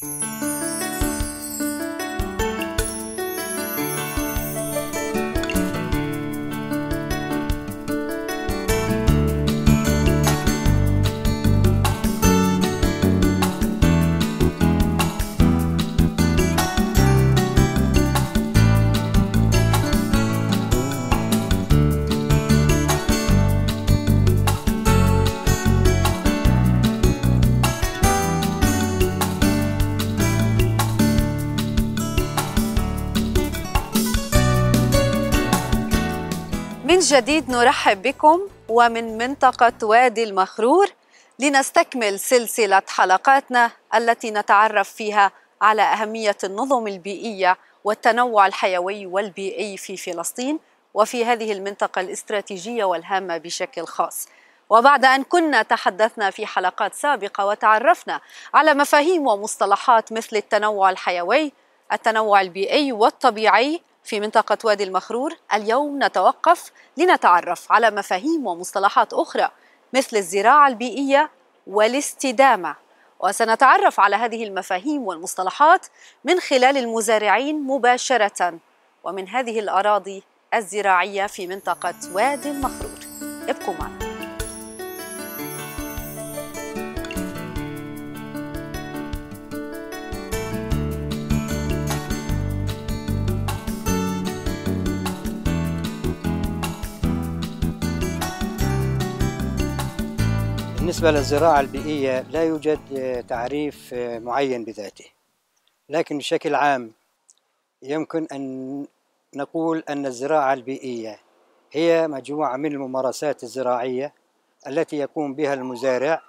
Thank you. جديد نرحب بكم ومن منطقة وادي المخرور لنستكمل سلسلة حلقاتنا التي نتعرف فيها على أهمية النظم البيئية والتنوع الحيوي والبيئي في فلسطين وفي هذه المنطقة الاستراتيجية والهامة بشكل خاص. وبعد أن كنا تحدثنا في حلقات سابقة وتعرفنا على مفاهيم ومصطلحات مثل التنوع الحيوي، التنوع البيئي والطبيعي في منطقة وادي المخرور اليوم نتوقف لنتعرف على مفاهيم ومصطلحات أخرى مثل الزراعة البيئية والاستدامة وسنتعرف على هذه المفاهيم والمصطلحات من خلال المزارعين مباشرة ومن هذه الأراضي الزراعية في منطقة وادي المخرور ابقوا معنا بالنسبة للزراعة البيئية لا يوجد تعريف معين بذاته لكن بشكل عام يمكن أن نقول أن الزراعة البيئية هي مجموعة من الممارسات الزراعية التي يقوم بها المزارع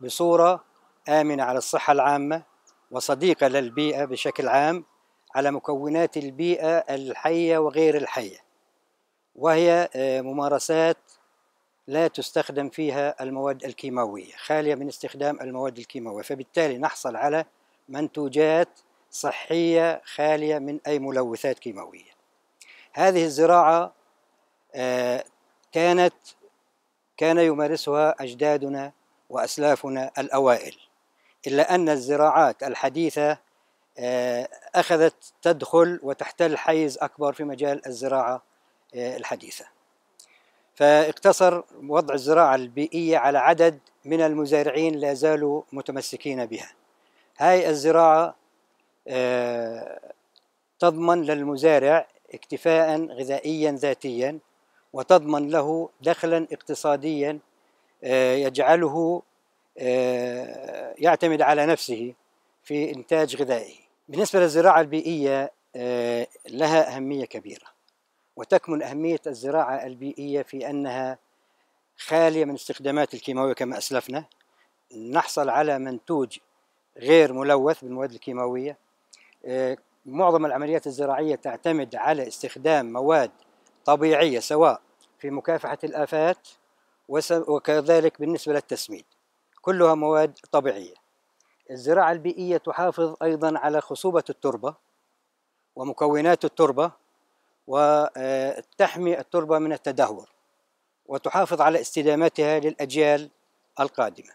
بصورة آمنة على الصحة العامة وصديقة للبيئة بشكل عام على مكونات البيئة الحية وغير الحية وهي ممارسات لا تستخدم فيها المواد الكيماوية خالية من استخدام المواد الكيماوية فبالتالي نحصل على منتوجات صحية خالية من أي ملوثات كيماوية هذه الزراعة آه، كانت كان يمارسها أجدادنا وأسلافنا الأوائل إلا أن الزراعات الحديثة آه، أخذت تدخل وتحتل حيز أكبر في مجال الزراعة آه، الحديثة فاقتصر وضع الزراعة البيئية على عدد من المزارعين لا زالوا متمسكين بها هاي الزراعة آه، تضمن للمزارع اكتفاء غذائيا ذاتيا وتضمن له دخلا اقتصاديا آه، يجعله آه، يعتمد على نفسه في إنتاج غذائه بالنسبة للزراعة البيئية لها أهمية كبيرة وتكمن أهمية الزراعة البيئية في أنها خالية من استخدامات الكيماوية كما أسلفنا نحصل على منتوج غير ملوث بالمواد الكيماوية آه، معظم العمليات الزراعية تعتمد على استخدام مواد طبيعية سواء في مكافحة الآفات وكذلك بالنسبة للتسميد كلها مواد طبيعية الزراعة البيئية تحافظ أيضا على خصوبة التربة ومكونات التربة وتحمي التربة من التدهور وتحافظ على استدامتها للأجيال القادمة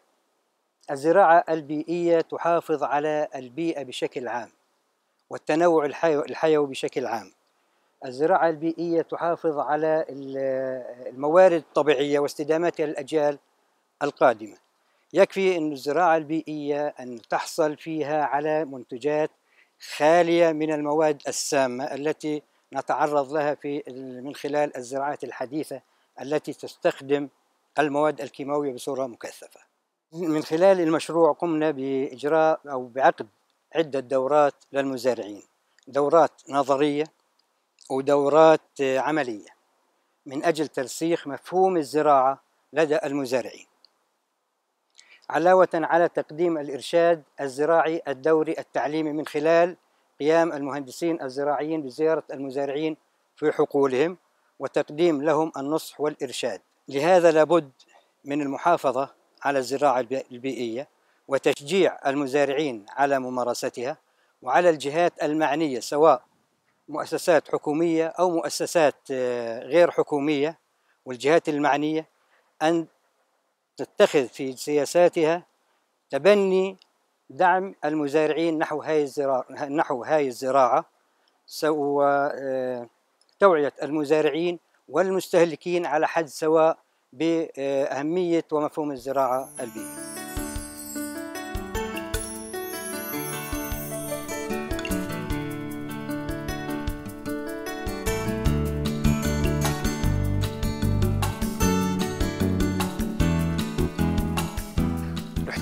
الزراعة البيئية تحافظ على البيئة بشكل عام والتنوع الحيوي بشكل عام الزراعة البيئية تحافظ على الموارد الطبيعية واستدامتها للأجيال القادمة يكفي أن الزراعة البيئية أن تحصل فيها على منتجات خالية من المواد السامة التي نتعرض لها في من خلال الزراعات الحديثة التي تستخدم المواد الكيماوية بصورة مكثفة من خلال المشروع قمنا بإجراء أو بعقد عدة دورات للمزارعين دورات نظرية ودورات عملية من أجل ترسيخ مفهوم الزراعة لدى المزارعين علاوة على تقديم الإرشاد الزراعي الدوري التعليمي من خلال قيام المهندسين الزراعيين بزيارة المزارعين في حقولهم وتقديم لهم النصح والإرشاد لهذا لابد من المحافظة على الزراعة البيئية وتشجيع المزارعين على ممارستها وعلى الجهات المعنية سواء مؤسسات حكومية أو مؤسسات آه، غير حكومية والجهات المعنية أن تتخذ في سياساتها تبني دعم المزارعين نحو هاي الزراعة نحو هاي الزراعة آه، توعية المزارعين والمستهلكين على حد سواء بأهمية ومفهوم الزراعة البيئية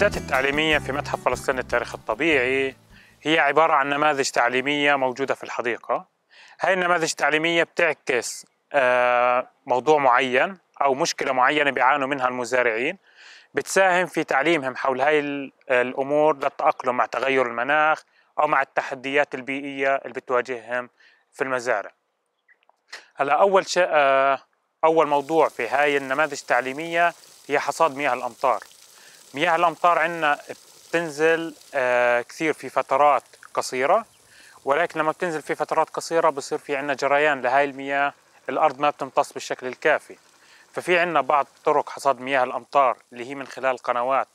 الوحدات التعليمية في متحف فلسطين التاريخ الطبيعي هي عبارة عن نماذج تعليمية موجودة في الحديقة هاي النماذج التعليمية بتعكس آه، موضوع معين أو مشكلة معينة بيعانوا منها المزارعين بتساهم في تعليمهم حول هاي الأمور للتأقلم مع تغير المناخ أو مع التحديات البيئية اللي بتواجههم في المزارع هلا أول شيء آه، أول موضوع في هاي النماذج التعليمية هي حصاد مياه الأمطار مياه الامطار عندنا بتنزل آه، كثير في فترات قصيره ولكن لما بتنزل في فترات قصيره بصير في عندنا جريان لهي المياه الارض ما بتمتص بالشكل الكافي ففي عندنا بعض طرق حصاد مياه الامطار اللي هي من خلال قنوات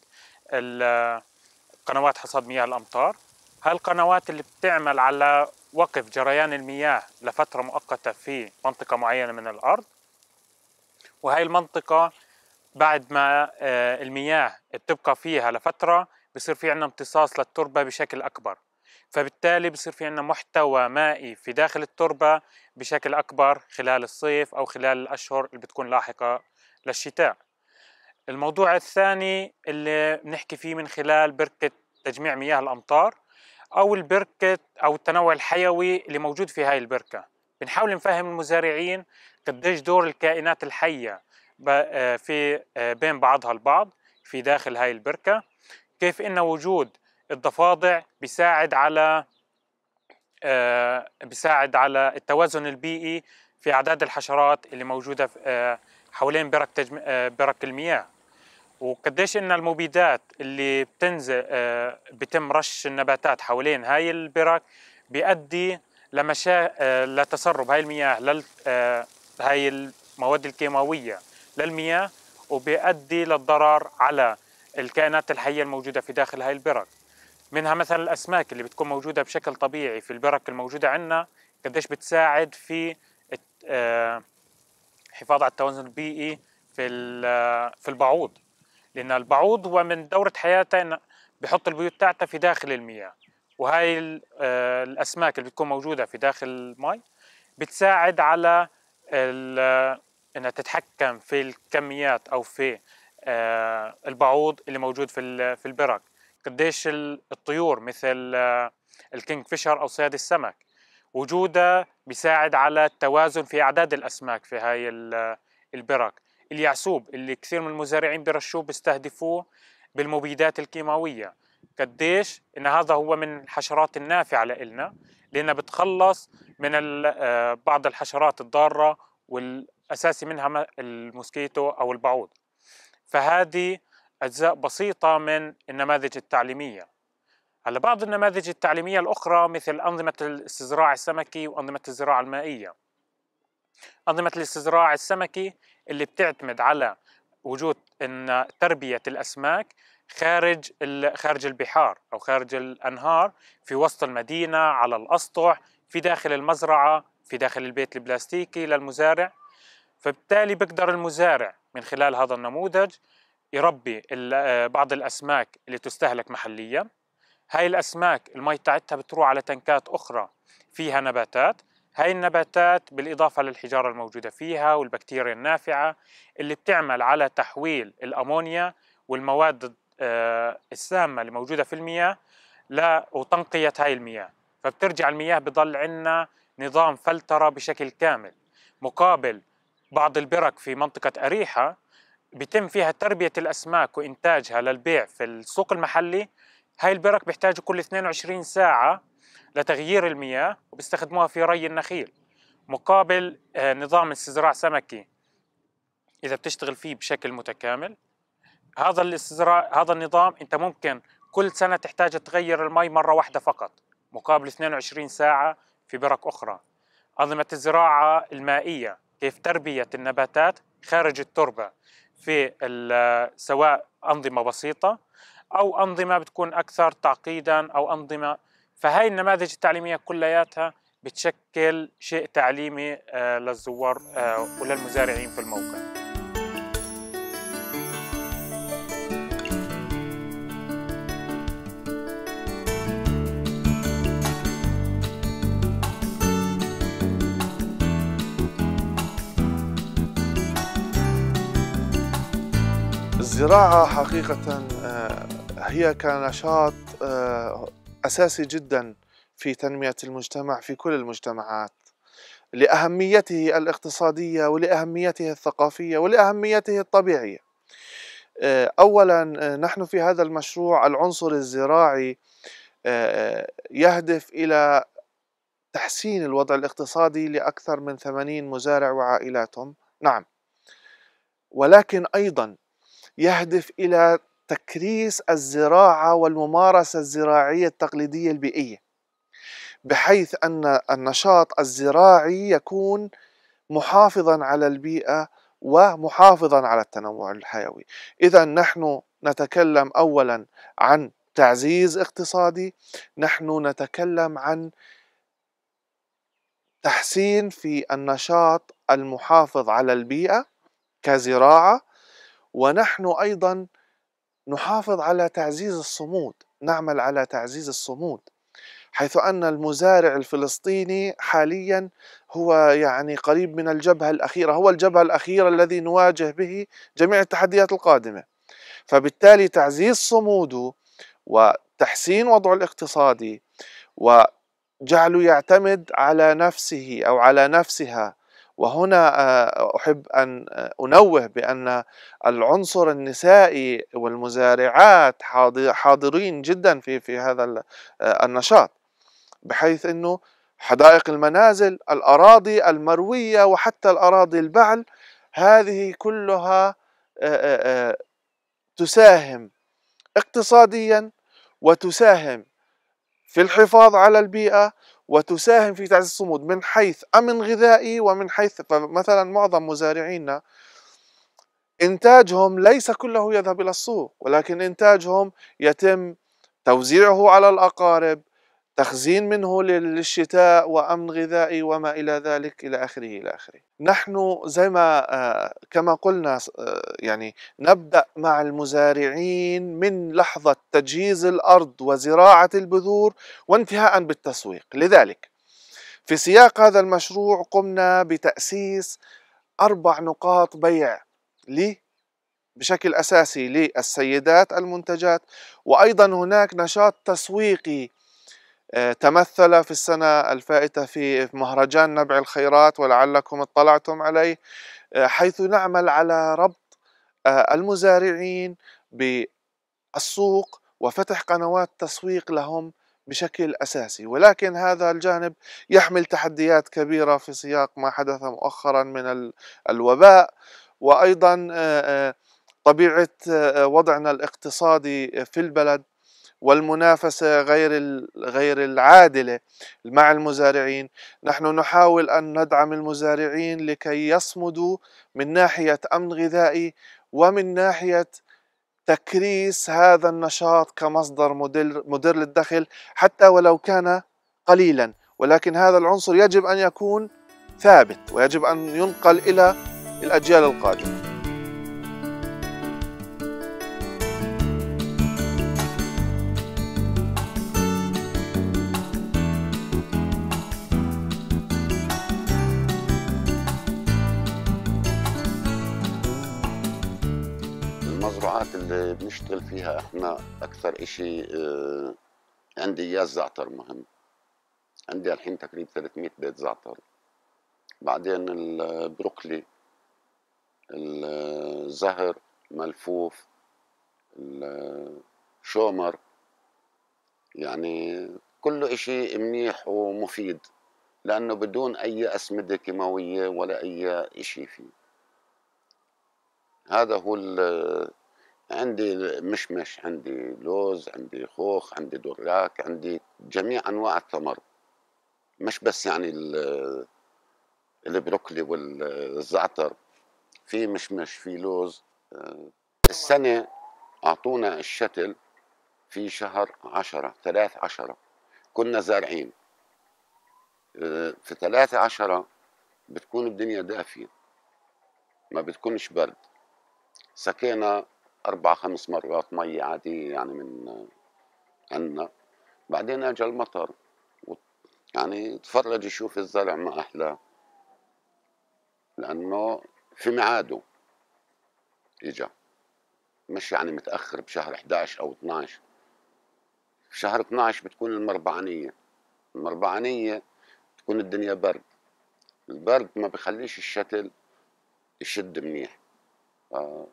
قنوات حصاد مياه الامطار هاي القنوات اللي بتعمل على وقف جريان المياه لفتره مؤقته في منطقه معينه من الارض وهي المنطقه بعد ما آه، المياه بتبقى فيها لفترة بصير في عندنا امتصاص للتربة بشكل أكبر فبالتالي بصير في عندنا محتوى مائي في داخل التربة بشكل أكبر خلال الصيف أو خلال الأشهر اللي بتكون لاحقة للشتاء الموضوع الثاني اللي بنحكي فيه من خلال بركة تجميع مياه الأمطار أو البركة أو التنوع الحيوي اللي موجود في هاي البركة بنحاول نفهم المزارعين قديش دور الكائنات الحية آه، في آه، بين بعضها البعض في داخل هاي البركة كيف إن وجود الضفادع بيساعد على آه، بيساعد على التوازن البيئي في أعداد الحشرات اللي موجودة حوالين برك تجم... برك المياه وقديش ان المبيدات اللي بتنزل بتم رش النباتات حوالين هاي البرك بيؤدي لمشا... لتسرب هاي المياه لل... هاي المواد الكيماويه للمياه وبيؤدي للضرر على الكائنات الحيه الموجوده في داخل هاي البرك منها مثلا الاسماك اللي بتكون موجوده بشكل طبيعي في البرك الموجوده عندنا قديش بتساعد في الحفاظ آه، على التوازن البيئي في آه، في البعوض لان البعوض هو من دوره حياته انه بحط البيوت تاعته في داخل المياه وهاي آه، الاسماك اللي بتكون موجوده في داخل المي بتساعد على انها تتحكم في الكميات او في آه، البعوض اللي موجود في في البرك قديش الطيور مثل آه، الكينج فيشر او صياد السمك وجوده بيساعد على التوازن في اعداد الاسماك في هاي آه، البرك اليعسوب اللي كثير من المزارعين برشوه بيستهدفوه بالمبيدات الكيماويه قديش ان هذا هو من الحشرات النافعه لإلنا لانها بتخلص من بعض الحشرات الضاره وال أساسي منها الموسكيتو أو البعوض فهذه أجزاء بسيطة من النماذج التعليمية هلا بعض النماذج التعليمية الأخرى مثل أنظمة الاستزراع السمكي وأنظمة الزراعة المائية أنظمة الاستزراع السمكي اللي بتعتمد على وجود إن تربية الأسماك خارج خارج البحار أو خارج الأنهار في وسط المدينة على الأسطح في داخل المزرعة في داخل البيت البلاستيكي للمزارع فبالتالي بقدر المزارع من خلال هذا النموذج يربي آه، بعض الأسماك اللي تستهلك محليا هاي الأسماك المي تاعتها بتروح على تنكات أخرى فيها نباتات هاي النباتات بالإضافة للحجارة الموجودة فيها والبكتيريا النافعة اللي بتعمل على تحويل الأمونيا والمواد آه، السامة اللي موجودة في المياه لا وتنقية هاي المياه فبترجع المياه بضل عندنا نظام فلترة بشكل كامل مقابل بعض البرك في منطقة أريحة بيتم فيها تربية الأسماك وإنتاجها للبيع في السوق المحلي هاي البرك بيحتاجوا كل 22 ساعة لتغيير المياه وبيستخدموها في ري النخيل مقابل آه، نظام استزراع سمكي إذا بتشتغل فيه بشكل متكامل هذا الاستزراع هذا النظام أنت ممكن كل سنة تحتاج تغير المي مرة واحدة فقط مقابل 22 ساعة في برك أخرى أنظمة الزراعة المائية كيف تربية النباتات خارج التربة في سواء أنظمة بسيطة أو أنظمة بتكون أكثر تعقيدا أو أنظمة فهي النماذج التعليمية كلياتها بتشكل شيء تعليمي آه، للزوار آه، وللمزارعين في الموقع الزراعة حقيقة آه، هي كنشاط آه، أساسي جدا في تنمية المجتمع في كل المجتمعات لأهميته الاقتصادية ولأهميته الثقافية ولأهميته الطبيعية آه، أولا نحن في هذا المشروع العنصر الزراعي يهدف إلى تحسين الوضع الاقتصادي لأكثر من 80 مزارع وعائلاتهم نعم ولكن أيضا يهدف إلى تكريس الزراعة والممارسة الزراعية التقليدية البيئية بحيث أن النشاط الزراعي يكون محافظا على البيئة ومحافظا على التنوع الحيوي إذا نحن نتكلم أولا عن تعزيز اقتصادي نحن نتكلم عن تحسين في النشاط المحافظ على البيئة كزراعة ونحن ايضا نحافظ على تعزيز الصمود نعمل على تعزيز الصمود حيث ان المزارع الفلسطيني حاليا هو يعني قريب من الجبهه الاخيره هو الجبهه الاخيره الذي نواجه به جميع التحديات القادمه فبالتالي تعزيز صموده وتحسين وضعه الاقتصادي وجعله يعتمد على نفسه او على نفسها وهنا آه، أحب أن آه، أنوه بأن العنصر النسائي والمزارعات حاضرين جدا في في هذا آه، النشاط بحيث أنه حدائق المنازل الأراضي المروية وحتى الأراضي البعل هذه كلها تساهم اقتصاديا وتساهم في الحفاظ على البيئة وتساهم في تعزيز الصمود من حيث أمن غذائي ومن حيث فمثلا معظم مزارعينا إنتاجهم ليس كله يذهب إلى السوق ولكن إنتاجهم يتم توزيعه على الأقارب تخزين منه للشتاء وامن غذائي وما الى ذلك الى اخره الى اخره. نحن زي ما آه، كما قلنا آه، يعني نبدا مع المزارعين من لحظه تجهيز الارض وزراعه البذور وانتهاء بالتسويق، لذلك في سياق هذا المشروع قمنا بتاسيس اربع نقاط بيع لي بشكل اساسي للسيدات المنتجات وايضا هناك نشاط تسويقي آه، تمثل في السنة الفائتة في مهرجان نبع الخيرات ولعلكم اطلعتم عليه آه، حيث نعمل على ربط آه، المزارعين بالسوق وفتح قنوات تسويق لهم بشكل اساسي، ولكن هذا الجانب يحمل تحديات كبيره في سياق ما حدث مؤخرا من الوباء وايضا طبيعه وضعنا الاقتصادي في البلد والمنافسة غير غير العادلة مع المزارعين نحن نحاول أن ندعم المزارعين لكي يصمدوا من ناحية أمن غذائي ومن ناحية تكريس هذا النشاط كمصدر مدر, مدر للدخل حتى ولو كان قليلا ولكن هذا العنصر يجب أن يكون ثابت ويجب أن ينقل إلى الأجيال القادمة بنشتغل فيها احنا اكثر اشي اه عندي اياه الزعتر مهم عندي الحين تقريبا 300 بيت زعتر بعدين البروكلي الزهر ملفوف الشومر يعني كل اشي منيح ومفيد لانه بدون اي اسمده كيماويه ولا اي اشي فيه هذا هو عندي مشمش عندي لوز عندي خوخ عندي دراك عندي جميع انواع التمر مش بس يعني البروكلي والزعتر في مشمش في لوز آه، السنة أعطونا الشتل في شهر عشرة ثلاث عشرة كنا زارعين آه، في ثلاثة عشرة بتكون الدنيا دافية ما بتكونش برد سكينا اربع خمس مرات مي عاديه يعني من عنا بعدين اجى المطر يعني تفرج يشوف الزرع ما احلاه لانه في ميعاده اجا مش يعني متاخر بشهر 11 او 12 شهر 12 بتكون المربعانيه المربعانيه تكون الدنيا برد البرد ما بخليش الشتل يشد منيح آه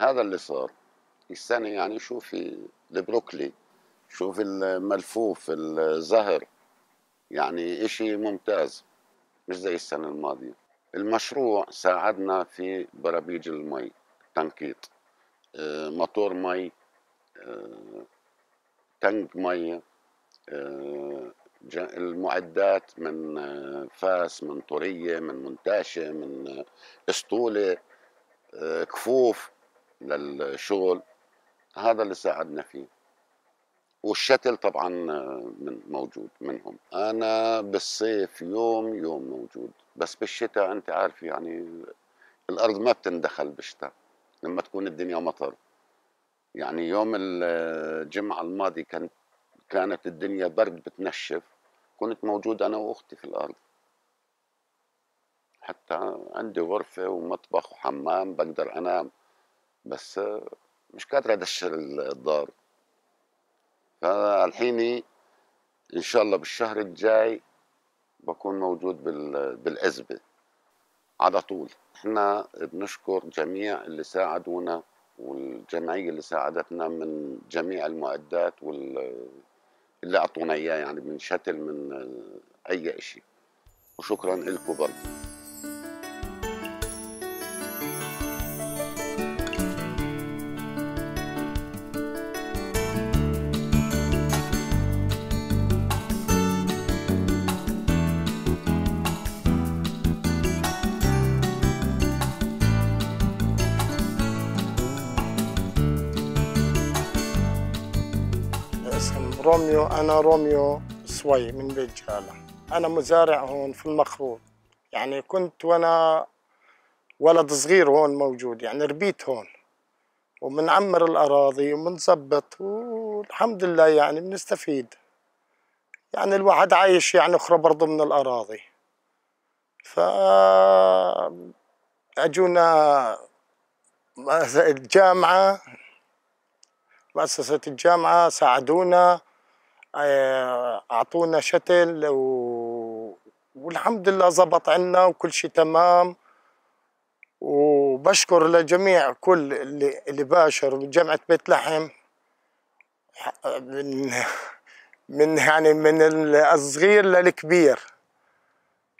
هذا اللي صار السنة يعني شوفي البروكلي شوف الملفوف الزهر يعني إشي ممتاز مش زي السنة الماضية المشروع ساعدنا في برابيج المي تنقيط آه، مطور مي آه، تنك مي آه، المعدات من فاس من طرية من منتاشة من اسطولة كفوف للشغل هذا اللي ساعدنا فيه والشتل طبعا آه، من موجود منهم انا بالصيف يوم يوم موجود بس بالشتاء انت عارف يعني الارض ما بتندخل بالشتاء لما تكون الدنيا مطر يعني يوم آه، الجمعه الماضي كانت كانت الدنيا برد بتنشف كنت موجود انا واختي في الارض حتى عندي غرفه ومطبخ وحمام بقدر انام بس مش قادر ادشر الدار فالحين ان شاء الله بالشهر الجاي بكون موجود بالعزبة على طول احنا بنشكر جميع اللي ساعدونا والجمعية اللي ساعدتنا من جميع المعدات وال اللي أعطونا إياه يعني من شتل من أي إشي وشكرا لكم برضه روميو أنا روميو سوي من بيت جالة أنا مزارع هون في المخروط يعني كنت وأنا ولد صغير هون موجود يعني ربيت هون وبنعمر الأراضي وبنظبط والحمد لله يعني بنستفيد يعني الواحد عايش يعني أخرى برضه من الأراضي ف أجونا الجامعة مؤسسة الجامعة ساعدونا آه، اعطونا شتل و... والحمد لله زبط عنا وكل شيء تمام وبشكر لجميع كل اللي, اللي باشر جامعة بيت لحم من من يعني من الصغير للكبير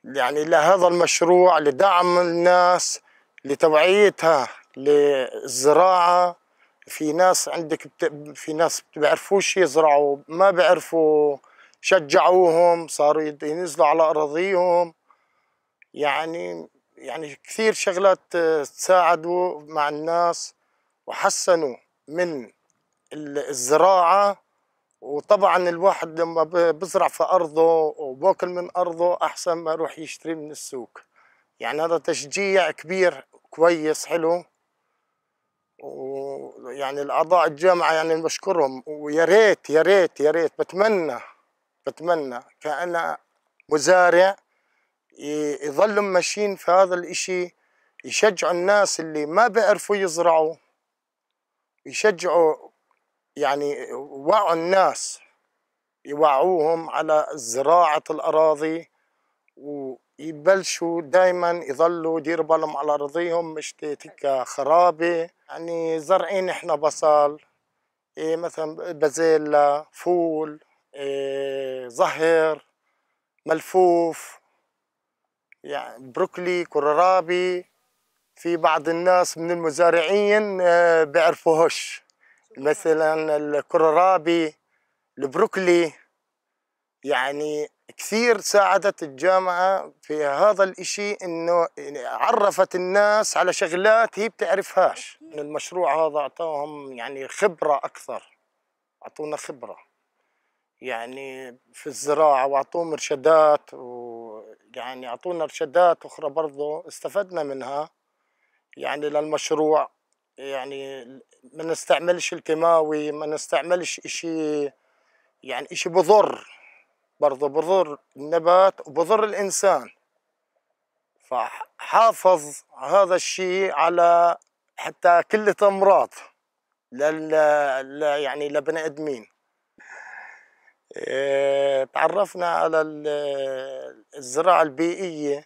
يعني لهذا المشروع لدعم الناس لتوعيتها للزراعة في ناس عندك بت... في ناس بيعرفوش يزرعوا ما بيعرفوا شجعوهم صاروا ينزلوا على اراضيهم يعني يعني كثير شغلات آه، تساعدوا مع الناس وحسنوا من الزراعه وطبعا الواحد لما بزرع في ارضه وباكل من ارضه احسن ما يروح يشتري من السوق يعني هذا تشجيع كبير كويس حلو ويعني الاعضاء الجامعه يعني بشكرهم ويا ريت يا ريت يا ريت بتمنى بتمنى كأنا مزارع يظلوا ماشيين في هذا الاشي يشجعوا الناس اللي ما بيعرفوا يزرعوا يشجعوا يعني وعوا الناس يوعوهم على زراعة الأراضي و يبلشوا دائما يظلوا يديروا بالهم على ارضيهم مش تكا خرابه يعني زرعين احنا بصل إيه مثلا بازيلا فول إيه زهر ملفوف يعني بروكلي كرابي في بعض الناس من المزارعين آه، بيعرفوهش مثلا الكرابي البروكلي يعني كثير ساعدت الجامعة في هذا الإشي إنه يعني عرفت الناس على شغلات هي بتعرفهاش إن المشروع هذا أعطاهم يعني خبرة أكثر أعطونا خبرة يعني في الزراعة وأعطوهم إرشادات ويعني أعطونا إرشادات أخرى برضو استفدنا منها يعني للمشروع يعني ما نستعملش الكيماوي ما نستعملش إشي يعني إشي بضر برضه بضر النبات وبضر الإنسان فحافظ هذا الشيء على حتى كل أمراض لل يعني لبني آدمين آه، تعرفنا على الزراعة البيئية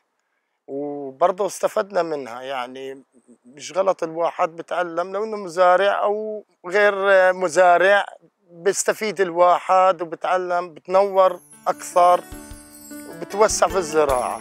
وبرضه استفدنا منها يعني مش غلط الواحد بتعلم لو انه مزارع او غير مزارع بيستفيد الواحد وبتعلم بتنور اكثر وبتوسع في الزراعه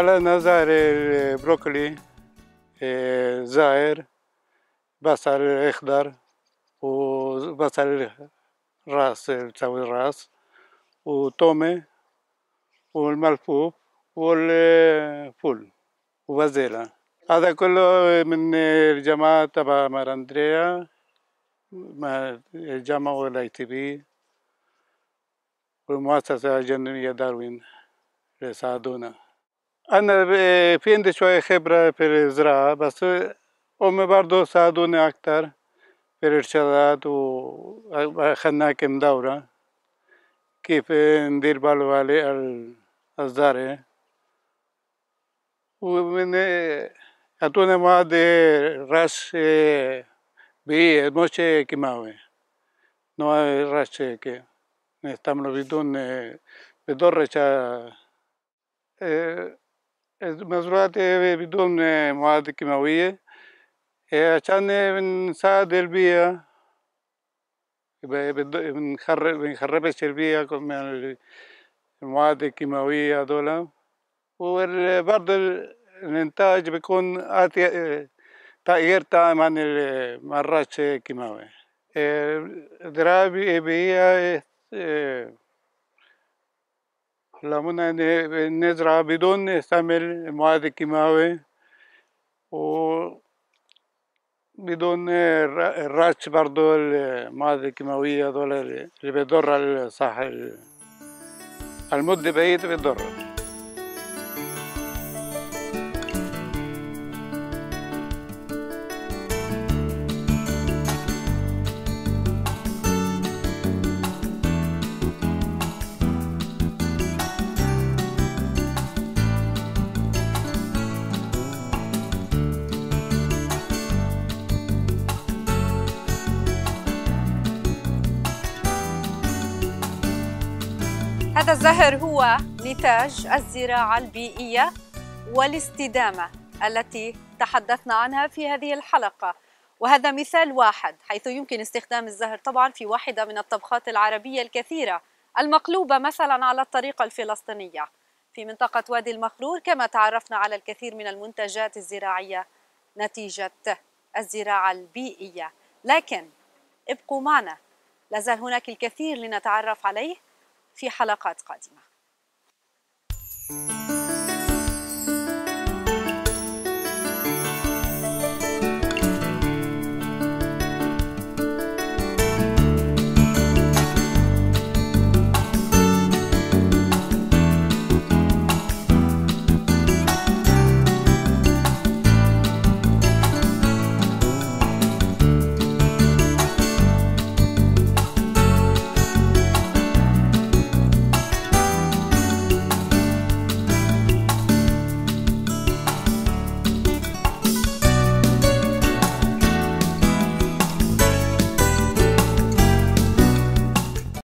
الآن زاهر البروكلي إيه، زاهر بصل اخضر وبصل الراس تسوي الراس وطومة والملفوف والفول وبازيلا هذا كله من الجماعة تبع مارندريا الجامعة والاي تي بي والمؤسسة الجنوبية داروين اللي ساعدونا انا في عندي شوية خبرة في الزراعة بس امي برضو ساعدوني اكتر في الارشادات واخدنا كم دورة كيف ندير بالو على الزرع ومن اعطونا مواد رش بي مش كيماوي نوع رش كي نستعمله بدون بدون رشا مزروعات بدون مواد كيماوية عشان بنساعد البيئة بنخربش البيئة من المواد الكيماوية هذولا وبرضه الإنتاج بيكون تغيير تام عن المراش كيماوي الزراعة البيئية لمنا نزرع بدون نستعمل المواد الكيماوية بدون الرش برضو المواد الكيماوية دول اللي بتضر الصحة المدة بعيدة بتضر هذا الزهر هو نتاج الزراعة البيئية والاستدامة التي تحدثنا عنها في هذه الحلقة وهذا مثال واحد حيث يمكن استخدام الزهر طبعا في واحدة من الطبخات العربية الكثيرة المقلوبة مثلا على الطريقة الفلسطينية في منطقة وادي المخرور كما تعرفنا على الكثير من المنتجات الزراعية نتيجة الزراعة البيئية لكن ابقوا معنا لازال هناك الكثير لنتعرف عليه في حلقات قادمه